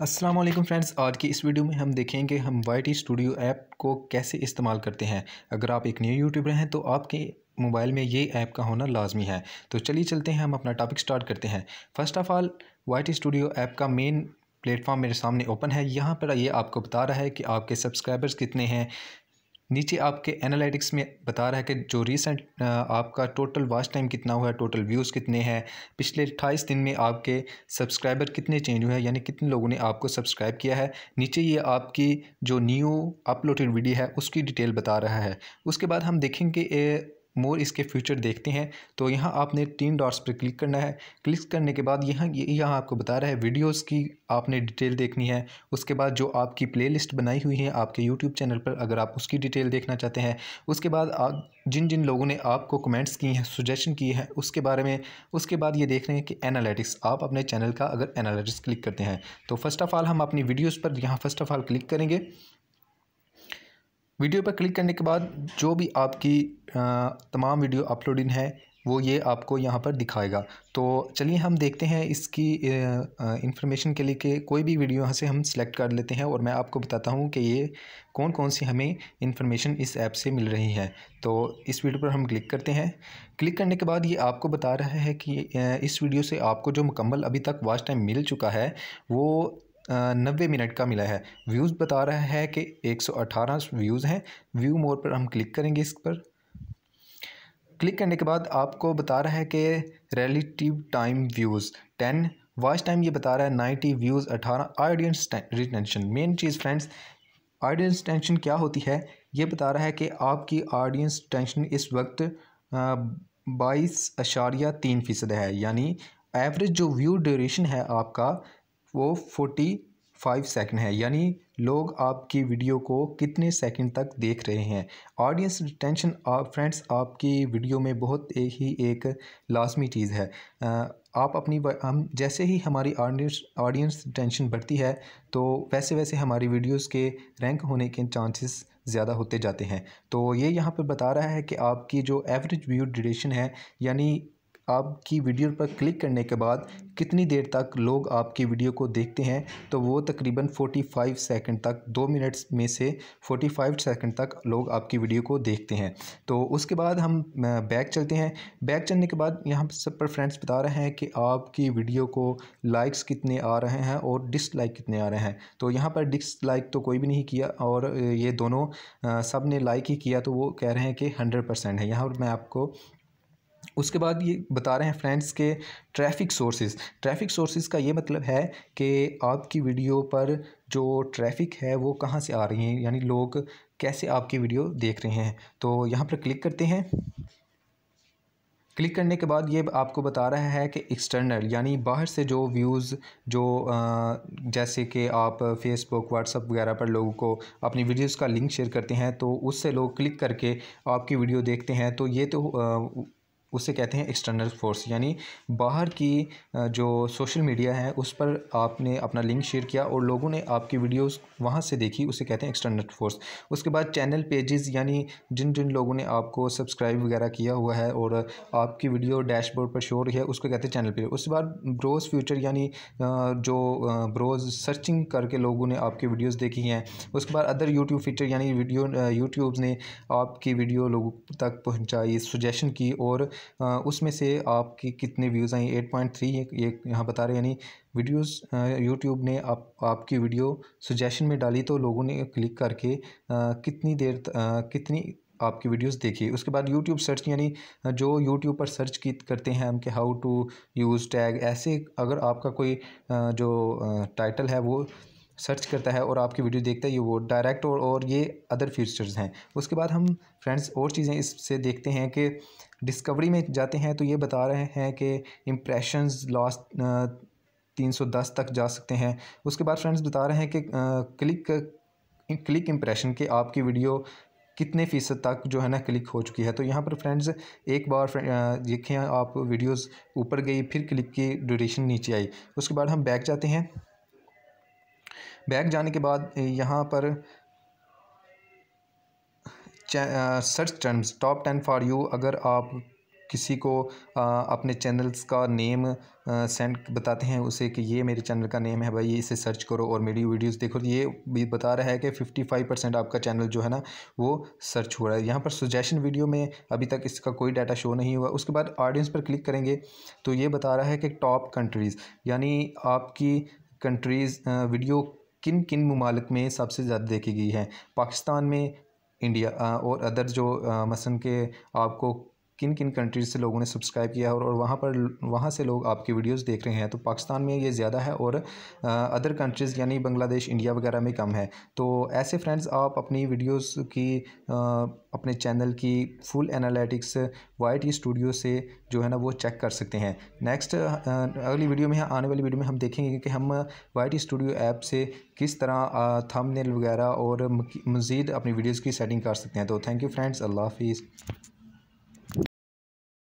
Aslam friends आज की इस वीडियो में हम देखेंगे हम वाई टी स्टूडियो ऐप को कैसे इस्तेमाल करते हैं अगर आप एक न्यू यूट्यूबर हैं तो आपके मोबाइल में ये ऐप का होना लाजमी है तो चलिए चलते हैं हम अपना टॉपिक स्टार्ट करते हैं first of all Y T studio app का मेन प्लेटफॉर्म मेरे सामने ओपन है यहाँ पर ये आपको बता रहा है कि आपके सब्सक्राइबर्स कितने हैं नीचे आपके एनालिटिक्स में बता रहा है कि जो रिसेंट आपका टोटल वाच टाइम कितना हुआ है टोटल व्यूज़ कितने हैं पिछले अट्ठाईस दिन में आपके सब्सक्राइबर कितने चेंज हुए हैं यानी कितने लोगों ने आपको सब्सक्राइब किया है नीचे ये आपकी जो न्यू अपलोडेड वीडियो है उसकी डिटेल बता रहा है उसके बाद हम देखेंगे मोर इसके फ्यूचर देखते हैं तो यहाँ आपने तीन डॉट्स पर क्लिक करना है क्लिक करने के बाद यहाँ यहाँ आपको बता रहा है वीडियोस की आपने डिटेल देखनी है उसके बाद जो आपकी प्लेलिस्ट बनाई हुई है आपके यूट्यूब चैनल पर अगर आप उसकी डिटेल देखना चाहते हैं उसके बाद आप जिन जिन लोगों ने आपको कमेंट्स किए हैं सुजेशन किए हैं उसके बारे में उसके बाद ये देख रहे हैं कि एनालिटिक्स आप अपने चैनल का अगर एनालिटिक्स क्लिक करते हैं तो फर्स्ट ऑफ़ ऑल हम अपनी वीडियोज़ पर यहाँ फ़र्स्ट ऑफ़ ऑल क्लिक करेंगे वीडियो पर क्लिक करने के बाद जो भी आपकी तमाम वीडियो अपलोडिंग है वो ये आपको यहाँ पर दिखाएगा तो चलिए हम देखते हैं इसकी इन्फॉर्मेशन के लिए कि कोई भी वीडियो यहाँ से हम सेलेक्ट कर लेते हैं और मैं आपको बताता हूँ कि ये कौन कौन सी हमें इन्फॉर्मेशन इस ऐप से मिल रही है तो इस वीडियो पर हम क्लिक करते हैं क्लिक करने के बाद ये आपको बता रहा है कि इस वीडियो से आपको जो मुकम्मल अभी तक वाच टाइम मिल चुका है वो नब्बे मिनट का मिला है व्यूज़ बता रहा है कि एक सौ अठारह व्यूज़ हैं व्यू मोर पर हम क्लिक करेंगे इस पर क्लिक करने के बाद आपको बता रहा है कि relative time views ten watch time ये बता रहा है नाइन्टी व्यूज़ अठारह ऑडियंस रिटेंशन मेन चीज़ फ्रेंड्स ऑडियंस टेंशन क्या होती है ये बता रहा है कि आपकी ऑडियंस टेंशन इस वक्त बाईस अशारिया तीन फ़ीसद है यानी एवरेज जो व्यू ड्यूरेशन है आपका वो फोर्टी फाइव सेकेंड है यानी लोग आपकी वीडियो को कितने सेकंड तक देख रहे हैं ऑडियंस रिटेंशन आप फ्रेंड्स आपकी वीडियो में बहुत एक ही एक लाजमी चीज़ है आप अपनी हम जैसे ही हमारी ऑडियंस ऑडियंस रिटेंशन बढ़ती है तो वैसे वैसे हमारी वीडियोस के रैंक होने के चांसेस ज़्यादा होते जाते हैं तो ये यहाँ पर बता रहा है कि आपकी जो एवरेज व्यू ड्यूरेशन है यानी आपकी वीडियो पर क्लिक करने के बाद कितनी देर तक लोग आपकी वीडियो को देखते हैं तो वो तकरीबन 45 सेकंड तक दो मिनट में से 45 सेकंड तक लोग आपकी वीडियो को देखते हैं तो उसके बाद हम बैक चलते हैं बैक चलने के बाद यहाँ सब पर फ्रेंड्स बता रहे हैं कि आपकी वीडियो को लाइक्स कितने आ रहे हैं और डिसलाइक कितने आ रहे हैं तो यहाँ पर डिसलाइक तो कोई भी नहीं किया और ये दोनों सब ने लाइक ही किया तो वो कह रहे हैं कि हंड्रेड परसेंट है यहाँ पर मैं आपको उसके बाद ये बता रहे हैं फ्रेंड्स के ट्रैफिक सोर्सेज ट्रैफिक सोर्सेज का ये मतलब है कि आपकी वीडियो पर जो ट्रैफिक है वो कहाँ से आ रही है यानी लोग कैसे आपकी वीडियो देख रहे हैं तो यहाँ पर क्लिक करते हैं क्लिक करने के बाद ये आपको बता रहा है कि एक्सटर्नल यानी बाहर से जो व्यूज़ जो जैसे कि आप फेसबुक व्हाट्सअप वगैरह पर लोगों को अपनी वीडियोस का लिंक शेयर करते हैं तो उससे लोग क्लिक करके आपकी वीडियो देखते हैं तो ये तो उसे कहते हैं एक्सटर्नल फोर्स यानी बाहर की जो सोशल मीडिया है उस पर आपने अपना लिंक शेयर किया और लोगों ने आपकी वीडियोस वहाँ से देखी उसे कहते हैं एक्सटर्नल फोर्स उसके बाद चैनल पेजेस यानी जिन जिन लोगों ने आपको सब्सक्राइब वगैरह किया हुआ है और आपकी वीडियो डैशबोर्ड पर शो रही है उसको कहते हैं चैनल पेज उसके बाद ब्रोज फ्यूचर यानी जो ब्रोज सर्चिंग करके लोगों ने आपकी वीडियोज़ देखी हैं उसके बाद अदर यूट्यूब फीचर यानी वीडियो यूट्यूब ने आपकी वीडियो लोगों तक पहुँचाई सुजेशन की और उसमें से आपकी कितने व्यूज़ आई एट पॉइंट थ्री ये ये यहाँ बता रहे यानी वीडियोस यूट्यूब ने आप आपकी वीडियो सुजेशन में डाली तो लोगों ने क्लिक करके कितनी देर कितनी आपकी वीडियोस देखी उसके बाद यूट्यूब सर्च यानी जो यूट्यूब पर सर्च की करते हैं हम कि हाउ टू यूज़ टैग ऐसे अगर आपका कोई जो टाइटल है वो सर्च करता है और आपकी वीडियो देखता है ये वो डायरेक्ट और, और ये अदर फीचर्स हैं उसके बाद हम फ्रेंड्स और चीज़ें इससे देखते हैं कि डिस्कवरी में जाते हैं तो ये बता रहे हैं कि इम्प्रेशन लास्ट तीन सौ दस तक जा सकते हैं उसके बाद फ्रेंड्स बता रहे हैं कि क्लिक क्लिक इम्प्रेशन के आपकी वीडियो कितने फ़ीसद तक जो है ना क्लिक हो चुकी है तो यहाँ पर फ्रेंड्स एक बार देखें आप वीडियोस ऊपर गई फिर क्लिक की ड्यूरेशन नीचे आई उसके बाद हम बैक जाते हैं बैक जाने के बाद यहाँ पर search terms top ten for you अगर आप किसी को आ, अपने चैनल्स का नेम सेंड बताते हैं उसे कि ये मेरे चैनल का नेम है भाई इसे सर्च करो और मेरी वीडियोस देखो ये भी बता रहा है कि फिफ्टी फाइव परसेंट आपका चैनल जो है ना वो सर्च हो रहा है यहाँ पर सुजेशन वीडियो में अभी तक इसका कोई डाटा शो नहीं हुआ उसके बाद ऑडियंस पर क्लिक करेंगे तो ये बता रहा है कि टॉप कंट्रीज़ यानी आपकी कंट्रीज़ वीडियो किन किन ममालक में सबसे ज़्यादा देखी गई है पाकिस्तान में इंडिया और अदर जो मसन के आपको किन किन कंट्रीज से लोगों ने सब्सक्राइब किया और, और वहाँ पर वहाँ से लोग आपकी वीडियोस देख रहे हैं तो पाकिस्तान में ये ज़्यादा है और अदर कंट्रीज़ यानी बांग्लादेश इंडिया वगैरह में कम है तो ऐसे फ्रेंड्स आप अपनी वीडियोस की आ, अपने चैनल की फुल एनालिटिक्स वाई स्टूडियो से जो है ना वो चेक कर सकते हैं नेक्स्ट अगली वीडियो में आने वाली वीडियो में हम देखेंगे कि हम वाई स्टूडियो ऐप से किस तरह थंबनेल वगैरह और मज़ीद अपनी वीडियोज़ की सेटिंग कर सकते हैं तो थैंक यू फ्रेंड्स अल्लाह हाफिज़